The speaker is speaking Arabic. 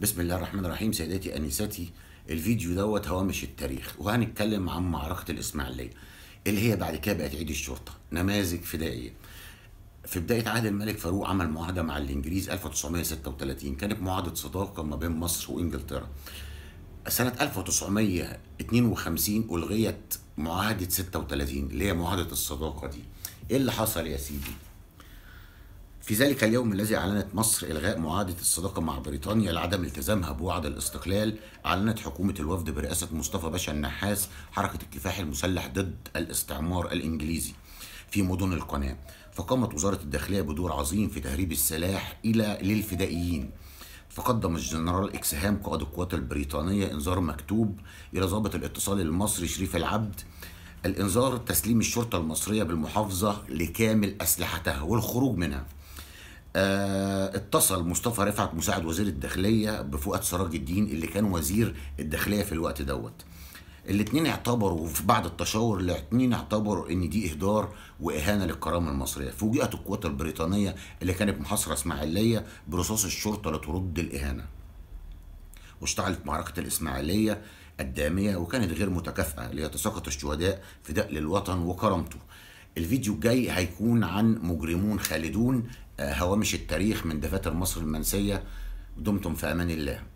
بسم الله الرحمن الرحيم سيداتي انساتي الفيديو دوت هوامش التاريخ وهنتكلم عن معركه الاسماعيليه اللي هي بعد كده بقت عيد الشرطه نماذج فدائيه في بداية عهد الملك فاروق عمل معاهدة مع الإنجليز 1936 كانت معاهدة صداقة ما بين مصر وإنجلترا سنة 1952 ألغيت معاهدة 36 اللي هي معاهدة الصداقة دي إيه اللي حصل يا سيدي؟ في ذلك اليوم الذي أعلنت مصر إلغاء معاهدة الصداقة مع بريطانيا لعدم التزامها بوعد الاستقلال، أعلنت حكومة الوفد برئاسة مصطفى باشا النحاس حركة الكفاح المسلح ضد الاستعمار الإنجليزي في مدن القناة، فقامت وزارة الداخلية بدور عظيم في تهريب السلاح إلى للفدائيين. فقدم الجنرال إكسهام قائد القوات البريطانية إنذار مكتوب إلى ضابط الاتصال المصري شريف العبد الإنذار تسليم الشرطة المصرية بالمحافظة لكامل أسلحتها والخروج منها آه، اتصل مصطفى رفعت مساعد وزير الداخليه بفؤاد سراج الدين اللي كان وزير الداخليه في الوقت دوت الاثنين اعتبروا في بعد التشاور الاثنين اعتبروا ان دي اهدار واهانه للكرامه المصريه فوجئت القوات البريطانيه اللي كانت محاصره اسماعيليه برصاص الشرطه لترد الاهانه واشتعلت معركه الاسماعيليه الداميه وكانت غير متكافئه ليتساقط الشهداء فداء للوطن وكرامته الفيديو الجاي هيكون عن مجرمون خالدون هوامش التاريخ من دفاتر مصر المنسية دمتم في أمان الله